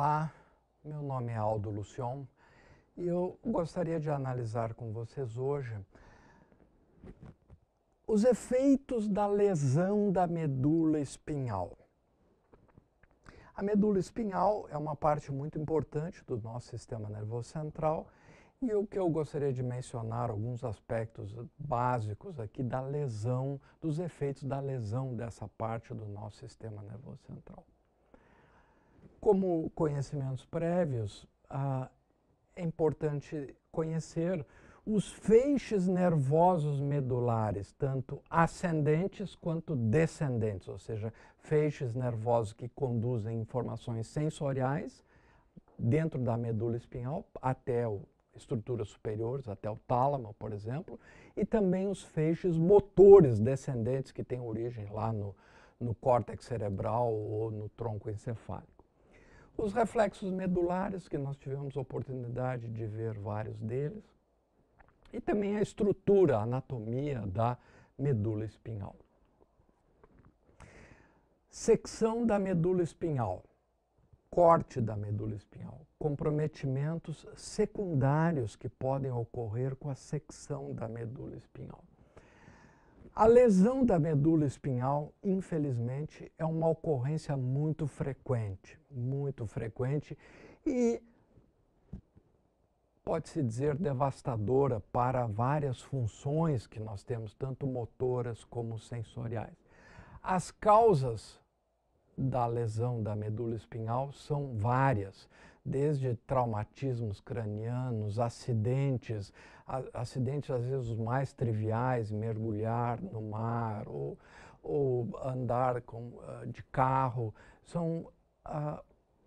Olá, meu nome é Aldo Lucion e eu gostaria de analisar com vocês hoje os efeitos da lesão da medula espinhal. A medula espinhal é uma parte muito importante do nosso sistema nervoso central e o que eu gostaria de mencionar alguns aspectos básicos aqui da lesão, dos efeitos da lesão dessa parte do nosso sistema nervoso central como conhecimentos prévios, ah, é importante conhecer os feixes nervosos medulares, tanto ascendentes quanto descendentes, ou seja, feixes nervosos que conduzem informações sensoriais dentro da medula espinhal até o, estruturas superiores, até o tálamo, por exemplo, e também os feixes motores descendentes que têm origem lá no, no córtex cerebral ou no tronco encefálico. Os reflexos medulares, que nós tivemos oportunidade de ver vários deles, e também a estrutura, a anatomia da medula espinhal. Secção da medula espinhal, corte da medula espinhal, comprometimentos secundários que podem ocorrer com a secção da medula espinhal. A lesão da medula espinhal, infelizmente, é uma ocorrência muito frequente, muito frequente e pode-se dizer devastadora para várias funções que nós temos, tanto motoras como sensoriais. As causas da lesão da medula espinhal são várias desde traumatismos cranianos, acidentes, acidentes às vezes os mais triviais, mergulhar no mar ou, ou andar com, ah, de carro, são, ah,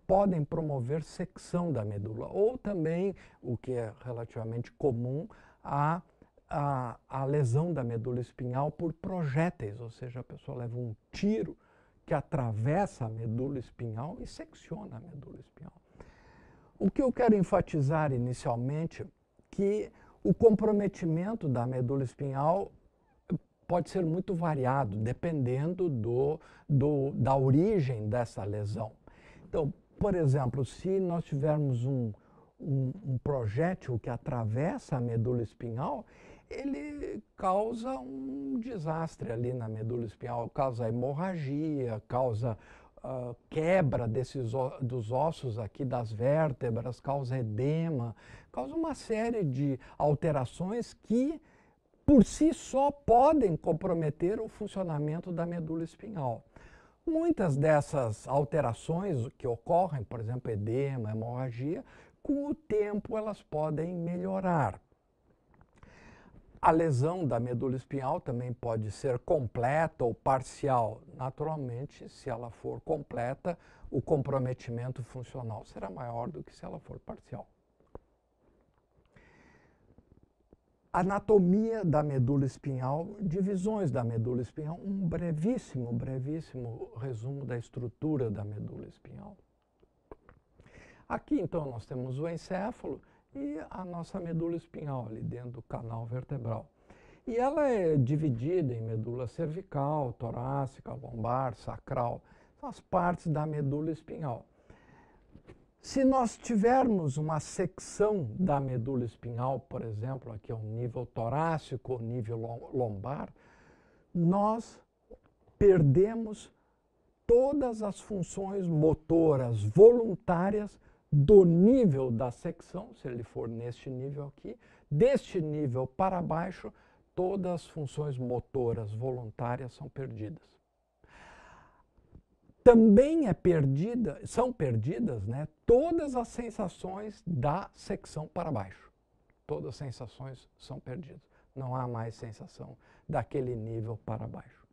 podem promover secção da medula. Ou também, o que é relativamente comum, a a, a, lesão da medula espinhal por projéteis, ou seja, a pessoa leva um tiro que atravessa a medula espinhal e secciona a medula espinhal. O que eu quero enfatizar inicialmente que o comprometimento da medula espinhal pode ser muito variado, dependendo do, do, da origem dessa lesão. Então, por exemplo, se nós tivermos um, um, um projétil que atravessa a medula espinhal, ele causa um desastre ali na medula espinhal, causa hemorragia, causa uh, quebra desses, dos ossos aqui, das vértebras, causa edema, causa uma série de alterações que, por si só, podem comprometer o funcionamento da medula espinhal. Muitas dessas alterações que ocorrem, por exemplo, edema, hemorragia, com o tempo elas podem melhorar. A lesão da medula espinhal também pode ser completa ou parcial. Naturalmente, se ela for completa, o comprometimento funcional será maior do que se ela for parcial. Anatomia da medula espinhal, divisões da medula espinhal, um brevíssimo, brevíssimo resumo da estrutura da medula espinhal. Aqui, então, nós temos o encéfalo, e a nossa medula espinhal, ali dentro do canal vertebral. E ela é dividida em medula cervical, torácica, lombar, sacral. São as partes da medula espinhal. Se nós tivermos uma secção da medula espinhal, por exemplo, aqui é um nível torácico, nível lombar, nós perdemos todas as funções motoras voluntárias do nível da secção, se ele for neste nível aqui, deste nível para baixo, todas as funções motoras voluntárias são perdidas. Também é perdida, são perdidas né, todas as sensações da secção para baixo. Todas as sensações são perdidas. Não há mais sensação daquele nível para baixo.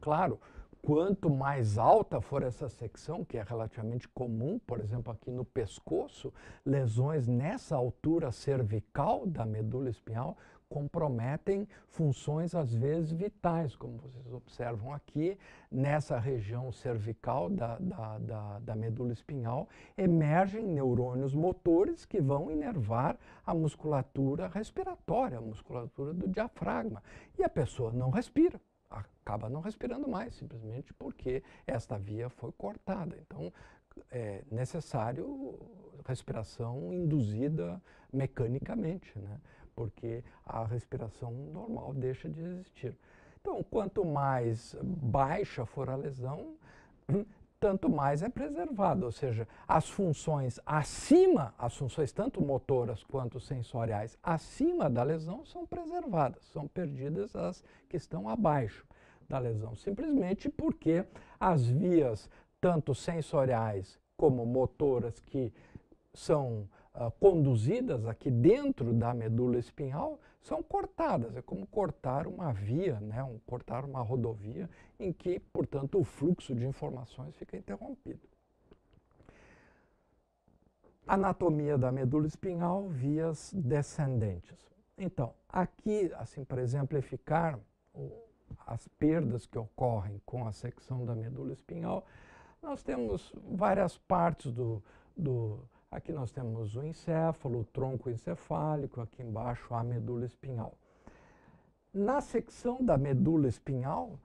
Claro, quanto mais alta for essa secção, que é relativamente comum, por exemplo, aqui no pescoço, lesões nessa altura cervical da medula espinhal comprometem funções às vezes vitais, como vocês observam aqui, nessa região cervical da, da, da, da medula espinhal, emergem neurônios motores que vão inervar a musculatura respiratória, a musculatura do diafragma. E a pessoa não respira acaba não respirando mais, simplesmente porque esta via foi cortada. Então, é necessário respiração induzida mecanicamente, né? porque a respiração normal deixa de existir. Então, quanto mais baixa for a lesão, tanto mais é preservado, ou seja, as funções acima, as funções tanto motoras quanto sensoriais acima da lesão são preservadas, são perdidas as que estão abaixo da lesão, simplesmente porque as vias, tanto sensoriais como motoras, que são uh, conduzidas aqui dentro da medula espinhal, são cortadas. É como cortar uma via, né? um, cortar uma rodovia, em que, portanto, o fluxo de informações fica interrompido. Anatomia da medula espinhal, vias descendentes. Então, aqui, assim, para exemplificar as perdas que ocorrem com a secção da medula espinhal, nós temos várias partes do, do aqui nós temos o encéfalo, o tronco encefálico, aqui embaixo a medula espinhal. Na secção da medula espinhal,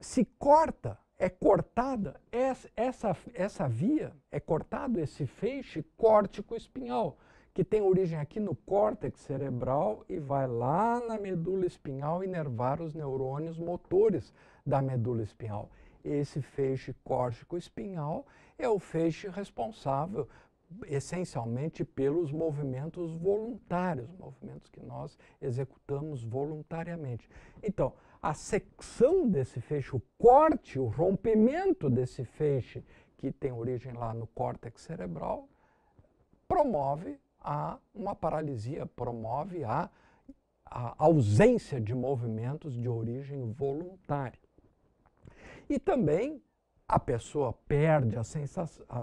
se corta, é cortada essa, essa, essa via, é cortado esse feixe córtico espinhal que tem origem aqui no córtex cerebral e vai lá na medula espinhal inervar os neurônios motores da medula espinhal. Esse feixe córtico espinhal é o feixe responsável essencialmente pelos movimentos voluntários, movimentos que nós executamos voluntariamente. Então, a secção desse feixe, o corte, o rompimento desse feixe que tem origem lá no córtex cerebral, promove a uma paralisia, promove a, a ausência de movimentos de origem voluntária. E também a pessoa perde as,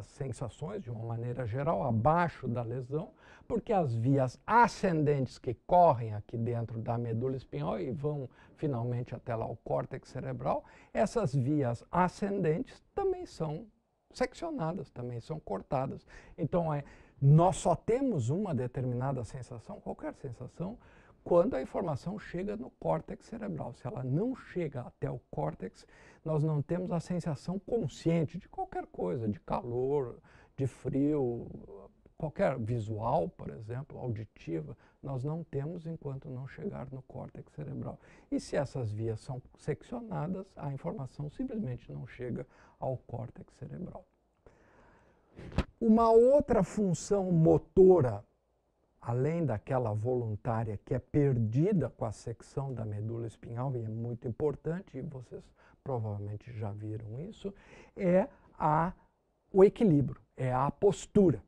sensações, de uma maneira geral, abaixo da lesão, porque as vias ascendentes que correm aqui dentro da medula espinhal e vão finalmente até lá o córtex cerebral, essas vias ascendentes também são seccionadas, também são cortadas. Então, é nós só temos uma determinada sensação, qualquer sensação, quando a informação chega no córtex cerebral. Se ela não chega até o córtex, nós não temos a sensação consciente de qualquer coisa, de calor, de frio, qualquer visual, por exemplo, auditiva, nós não temos enquanto não chegar no córtex cerebral. E se essas vias são seccionadas, a informação simplesmente não chega ao córtex cerebral. Uma outra função motora, além daquela voluntária que é perdida com a secção da medula espinhal, e é muito importante, e vocês provavelmente já viram isso, é a, o equilíbrio, é a postura.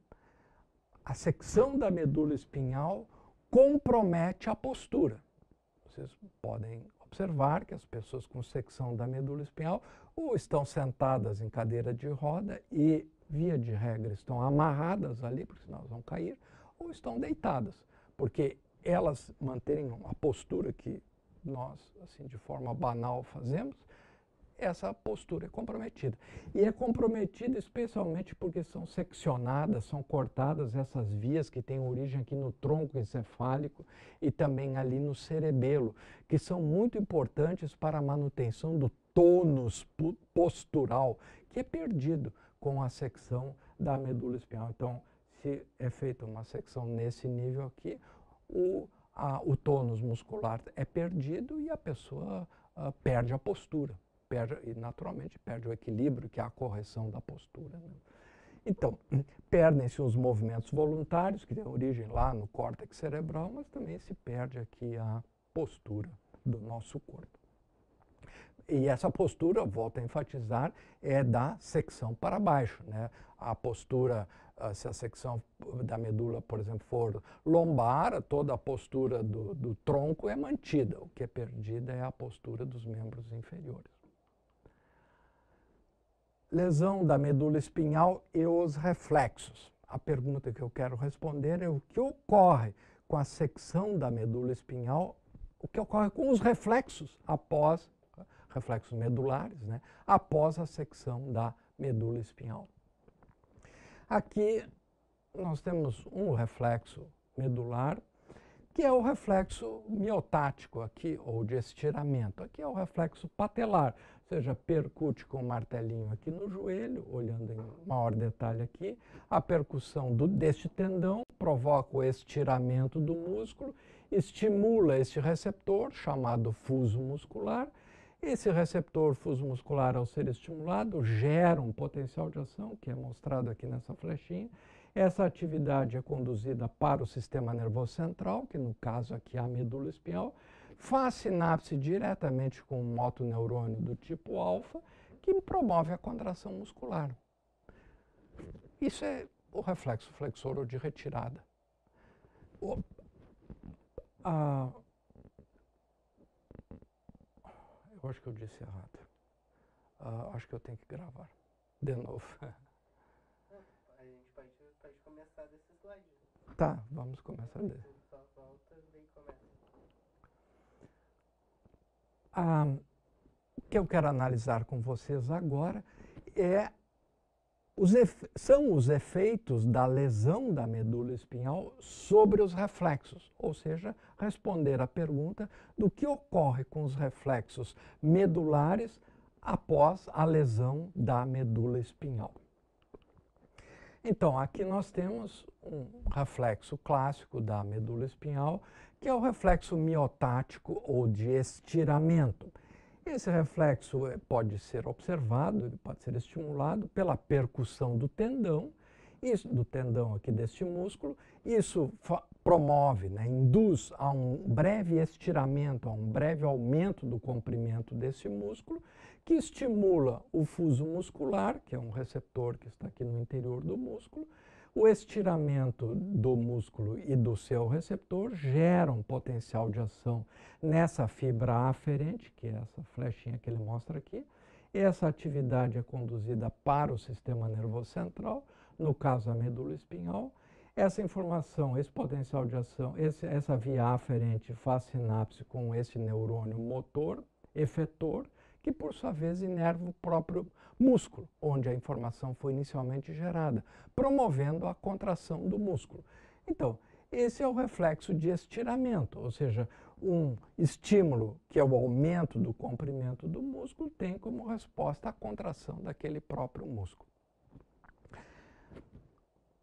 A secção da medula espinhal compromete a postura. Vocês podem observar que as pessoas com secção da medula espinhal ou estão sentadas em cadeira de roda e via de regra, estão amarradas ali, porque senão elas vão cair, ou estão deitadas, porque elas manterem a postura que nós, assim, de forma banal fazemos, essa postura é comprometida. E é comprometida especialmente porque são seccionadas, são cortadas essas vias que têm origem aqui no tronco encefálico e também ali no cerebelo, que são muito importantes para a manutenção do tônus postural, que é perdido com a secção da medula espinhal. Então, se é feita uma secção nesse nível aqui, o, a, o tônus muscular é perdido e a pessoa a, ah, perde a postura. Perde, e naturalmente perde o equilíbrio, que é a correção da postura. Né? Então, perdem-se os movimentos voluntários, que têm origem lá no córtex cerebral, mas também se perde aqui a postura do nosso corpo e essa postura, volto a enfatizar, é da secção para baixo. Né? A postura, ah, se a secção da medula, por exemplo, for lombar, toda a postura do, do tronco é mantida. O que é perdida é a postura dos membros inferiores. Lesão da medula espinhal e os reflexos. A pergunta que eu quero responder é o que ocorre com a secção da medula espinhal, o que ocorre com os reflexos após reflexos medulares, né, após a secção da medula espinhal. Aqui nós temos um reflexo medular, que é o reflexo miotático aqui, ou de estiramento. Aqui é o reflexo patelar, ou seja, percute com o martelinho aqui no joelho, olhando em maior detalhe aqui. A percussão do, deste tendão provoca o estiramento do músculo, estimula este receptor, chamado fuso muscular, esse receptor fuso muscular, ao ser estimulado, gera um potencial de ação, que é mostrado aqui nessa flechinha. Essa atividade é conduzida para o sistema nervoso central, que no caso aqui é a medula espinhal, faz sinapse diretamente com um motoneurônio do tipo alfa, que promove a contração muscular. Isso é o reflexo flexor ou de retirada. O, a, eu acho que eu disse errado. Uh, acho que eu tenho que gravar. De novo. A gente pode, pode começar desse slide. Tá, vamos começar desse. volta e começa. Ah, o que eu quero analisar com vocês agora é os são os efeitos da lesão da medula espinhal sobre os reflexos, ou seja, responder à pergunta do que ocorre com os reflexos medulares após a lesão da medula espinhal. Então, aqui nós temos um reflexo clássico da medula espinhal, que é o reflexo miotático ou de estiramento. Esse reflexo eh, pode ser observado, pode ser estimulado pela percussão do tendão, isso, do tendão aqui deste músculo, isso promove, né, induz a um breve estiramento, a um breve aumento do comprimento desse músculo, que estimula o fuso muscular, que é um receptor que está aqui no interior do músculo, o estiramento do músculo e do seu receptor gera um potencial de ação nessa fibra aferente, que é essa flechinha que ele mostra aqui. Essa atividade é conduzida para o sistema nervoso central, no caso a medula espinhal. Essa informação, esse potencial de ação, esse, essa via aferente faz sinapse com esse neurônio motor, efetor, que por sua vez inerva o próprio músculo, onde a informação foi inicialmente gerada, promovendo a contração do músculo. Então, esse é o reflexo de estiramento, ou seja, um estímulo que é o aumento do comprimento do músculo tem como resposta a contração daquele próprio músculo.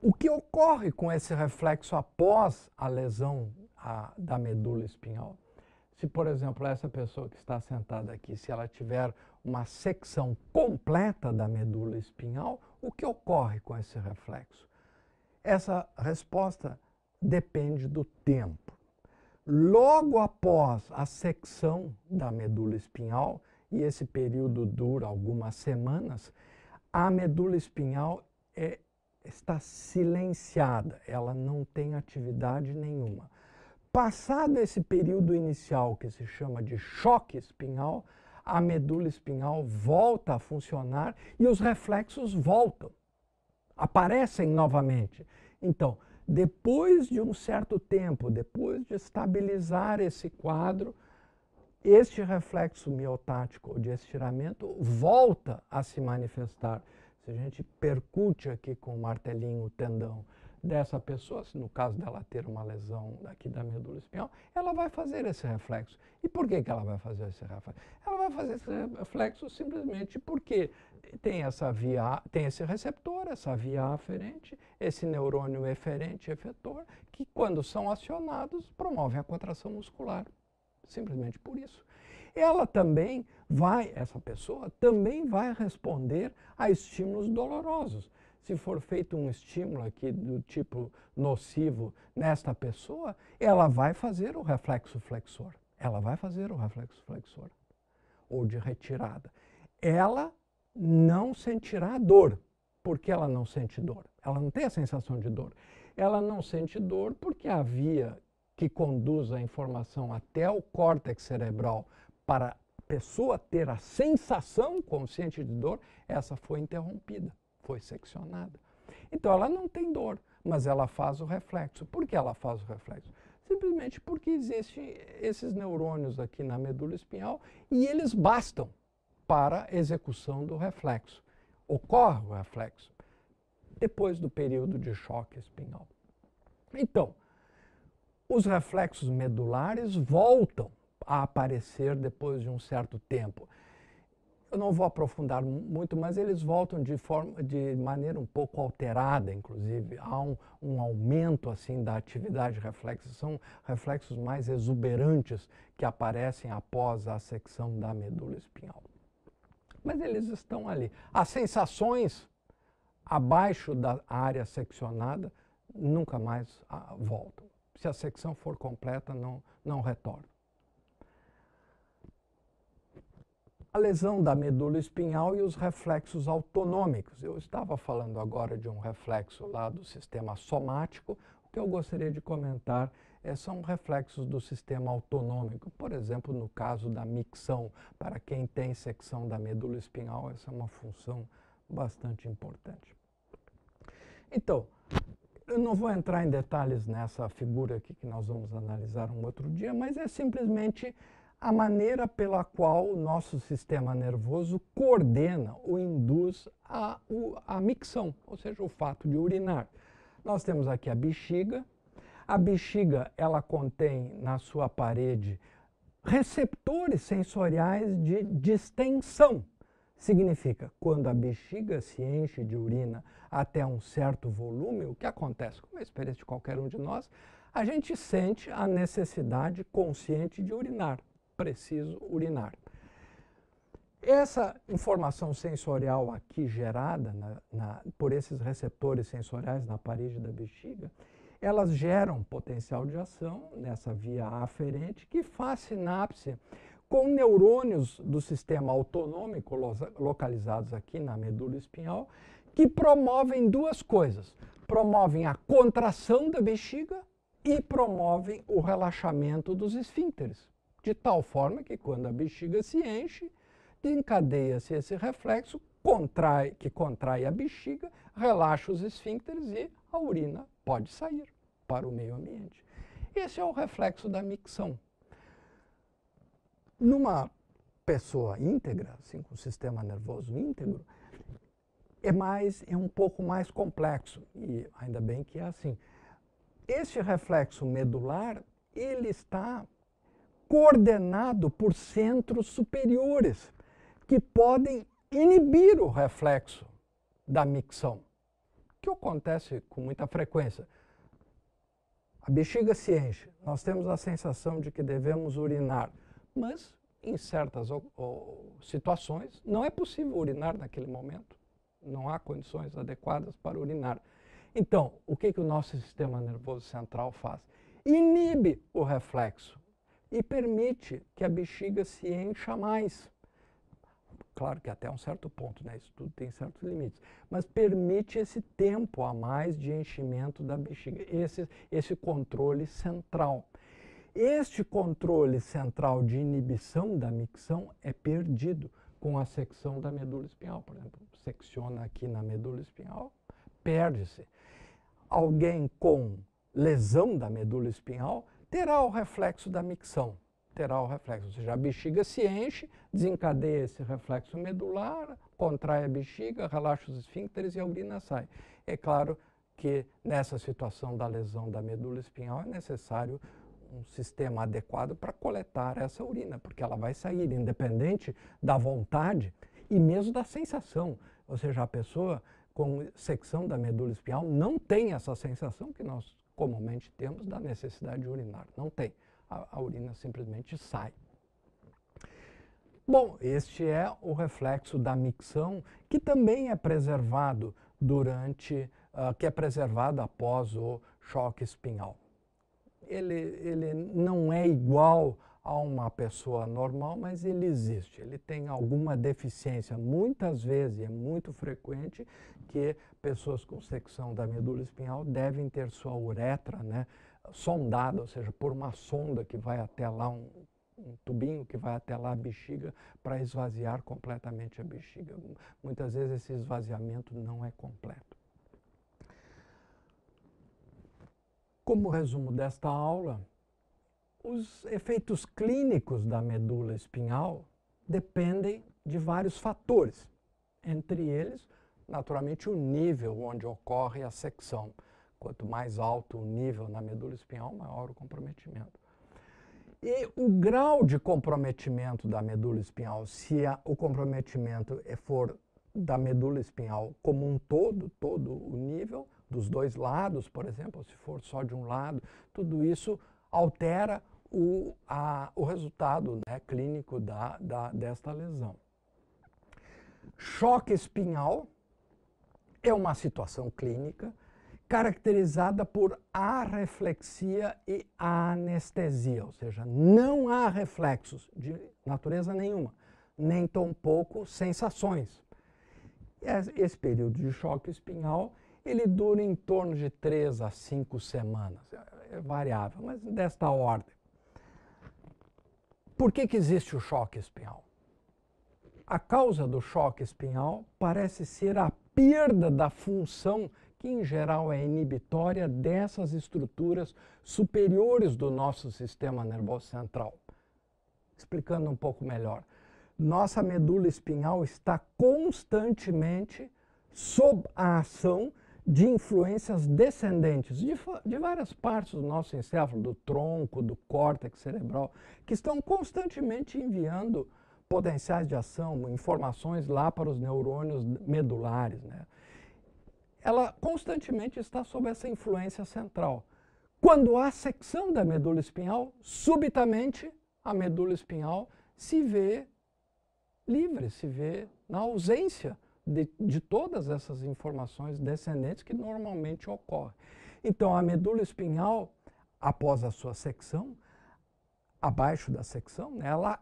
O que ocorre com esse reflexo após a lesão a, da medula espinhal? Se, por exemplo, essa pessoa que está sentada aqui, se ela tiver uma secção completa da medula espinhal, o que ocorre com esse reflexo? Essa resposta depende do tempo. Logo após a secção da medula espinhal, e esse período dura algumas semanas, a medula espinhal é, está silenciada, ela não tem atividade nenhuma. Passado esse período inicial que se chama de choque espinhal, a medula espinhal volta a funcionar e os reflexos voltam, aparecem novamente. Então, depois de um certo tempo, depois de estabilizar esse quadro, este reflexo miotático de estiramento volta a se manifestar. Se a gente percute aqui com o martelinho o tendão dessa pessoa, se no caso dela ter uma lesão aqui da medula espinhal, ela vai fazer esse reflexo. E por que, que ela vai fazer esse reflexo? Ela vai fazer esse reflexo simplesmente porque tem essa via, tem esse receptor, essa via aferente, esse neurônio eferente efetor, que quando são acionados promovem a contração muscular. Simplesmente por isso. Ela também vai, essa pessoa também vai responder a estímulos dolorosos se for feito um estímulo aqui do tipo nocivo nesta pessoa, ela vai fazer o reflexo flexor. Ela vai fazer o reflexo flexor ou de retirada. Ela não sentirá dor, porque ela não sente dor. Ela não tem a sensação de dor. Ela não sente dor porque a via que conduz a informação até o córtex cerebral para a pessoa ter a sensação consciente de dor, essa foi interrompida foi seccionada. Então ela não tem dor, mas ela faz o reflexo. Por que ela faz o reflexo? Simplesmente porque existem esses neurônios aqui na medula espinhal e eles bastam para a execução do reflexo. Ocorre o reflexo depois do período de choque espinhal. Então, os reflexos medulares voltam a aparecer depois de um certo tempo. Eu não vou aprofundar muito, mas eles voltam de, forma, de maneira um pouco alterada, inclusive. Há um, um aumento assim da atividade reflexa. São reflexos mais exuberantes que aparecem após a secção da medula espinhal. Mas eles estão ali. As sensações abaixo da área seccionada nunca mais ah, voltam. Se a secção for completa, não, não retorna. a lesão da medula espinhal e os reflexos autonômicos. Eu estava falando agora de um reflexo lá do sistema somático, o que eu gostaria de comentar é, são reflexos do sistema autonômico, por exemplo, no caso da micção, para quem tem secção da medula espinhal, essa é uma função bastante importante. Então, eu não vou entrar em detalhes nessa figura aqui que nós vamos analisar um outro dia, mas é simplesmente a maneira pela qual o nosso sistema nervoso coordena ou induz a, a micção, ou seja, o fato de urinar. Nós temos aqui a bexiga. A bexiga ela contém na sua parede receptores sensoriais de distensão. Significa, quando a bexiga se enche de urina até um certo volume, o que acontece com é a experiência de qualquer um de nós, a gente sente a necessidade consciente de urinar preciso urinar. Essa informação sensorial aqui gerada na, na, por esses receptores sensoriais na parede da bexiga, elas geram potencial de ação nessa via aferente que faz sinapse com neurônios do sistema autonômico localizados aqui na medula espinhal, que promovem duas coisas. Promovem a contração da bexiga e promovem o relaxamento dos esfínteres de tal forma que quando a bexiga se enche, encadeia-se esse reflexo, contrai, que contrai a bexiga, relaxa os esfíncteres e a urina pode sair para o meio ambiente. Esse é o reflexo da micção. Numa pessoa íntegra, assim, com o sistema nervoso íntegro, é mais é um pouco mais complexo e ainda bem que é assim. Esse reflexo medular ele está coordenado por centros superiores que podem inibir o reflexo da micção, que acontece com muita frequência. A bexiga se enche, nós temos a sensação de que devemos urinar, mas em certas situações não é possível urinar naquele momento, não há condições adequadas para urinar. Então, o que, que o nosso sistema nervoso central faz? Inibe o reflexo e permite que a bexiga se encha mais. Claro que até um certo ponto, né? Isso tudo tem certos limites. Mas permite esse tempo a mais de enchimento da bexiga, esse, esse controle central. Este controle central de inibição da micção é perdido com a secção da medula espinhal. Por exemplo, secciona aqui na medula espinhal, perde-se. Alguém com lesão da medula espinhal terá o reflexo da micção, terá o reflexo. Ou seja, a bexiga se enche, desencadeia esse reflexo medular, contrai a bexiga, relaxa os esfíncteres e a urina sai. É claro que nessa situação da lesão da medula espinhal é necessário um sistema adequado para coletar essa urina, porque ela vai sair independente da vontade e mesmo da sensação. Ou seja, a pessoa com secção da medula espinhal não tem essa sensação que nós comumente temos da necessidade de urinar. Não tem. A, a urina simplesmente sai. Bom, este é o reflexo da micção, que também é preservado durante, uh, que é preservado após o choque espinhal. Ele, ele não é igual a uma pessoa normal, mas ele existe. Ele tem alguma deficiência, muitas vezes, é muito frequente que pessoas com secção da medula espinhal devem ter sua uretra né, sondada, ou seja, por uma sonda que vai até lá, um, um tubinho que vai até lá a bexiga para esvaziar completamente a bexiga. Muitas vezes esse esvaziamento não é completo. Como resumo desta aula, os efeitos clínicos da medula espinhal dependem de vários fatores, entre eles, naturalmente, o nível onde ocorre a secção. Quanto mais alto o nível na medula espinhal, maior o comprometimento. E o grau de comprometimento da medula espinhal, se a, o comprometimento é for da medula espinhal como um todo, todo o nível, dos dois lados, por exemplo, se for só de um lado, tudo isso altera o, a, o resultado né, clínico da, da, desta lesão. Choque espinhal é uma situação clínica caracterizada por arreflexia e anestesia, ou seja, não há reflexos de natureza nenhuma, nem tampouco sensações. Esse período de choque espinhal ele dura em torno de três a cinco semanas. É, é variável, mas desta ordem. Por que, que existe o choque espinhal? A causa do choque espinhal parece ser a perda da função que em geral é inibitória dessas estruturas superiores do nosso sistema nervoso central. Explicando um pouco melhor, nossa medula espinhal está constantemente sob a ação de influências descendentes de, de, várias partes do nosso encéfalo, do tronco, do córtex cerebral, que estão constantemente enviando potenciais de ação, informações lá para os neurônios medulares. Né? Ela constantemente está sob essa influência central. Quando há secção da medula espinhal, subitamente a medula espinhal se vê livre, se vê na ausência de, de todas essas informações descendentes que normalmente ocorrem. Então, a medula espinhal, após a sua secção, abaixo da secção, né, ela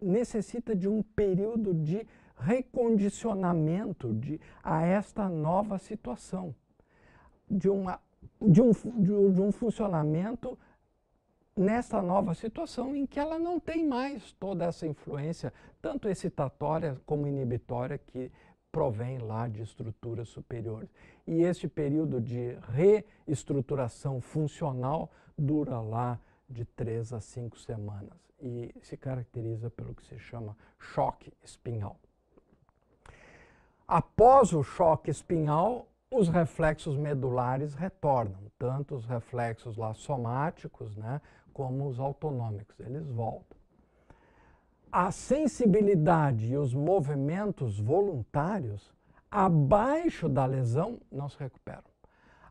necessita de um período de recondicionamento de, a esta nova situação, de, uma, de, um, de, de um funcionamento nesta nova situação em que ela não tem mais toda essa influência, tanto excitatória como inibitória, que provém lá de estruturas superiores. E este período de reestruturação funcional dura lá de três a cinco semanas e se caracteriza pelo que se chama choque espinhal. Após o choque espinhal, os reflexos medulares retornam, tanto os reflexos lá somáticos, né, como os autonômicos, eles voltam a sensibilidade e os movimentos voluntários abaixo da lesão não se recuperam.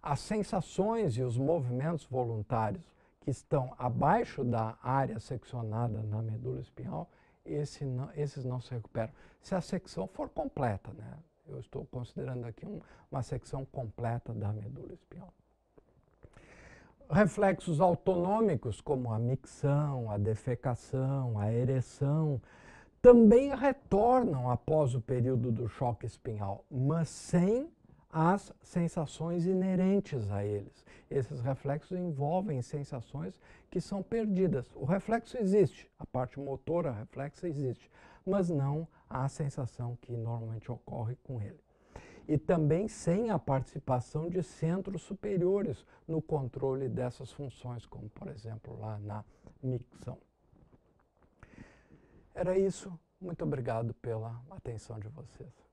As sensações e os movimentos voluntários que estão abaixo da área seccionada na medula espinhal, esse não, esses não se recuperam. Se a secção for completa, né? Eu estou considerando aqui um, uma secção completa da medula espinhal reflexos autonômicos, como a micção, a defecação, a ereção, também retornam após o período do choque espinhal, mas sem as sensações inerentes a eles. Esses reflexos envolvem sensações que são perdidas. O reflexo existe, a parte motora reflexa existe, mas não a sensação que normalmente ocorre com ele e também sem a participação de centros superiores no controle dessas funções, como por exemplo lá na micção. Era isso. Muito obrigado pela atenção de vocês.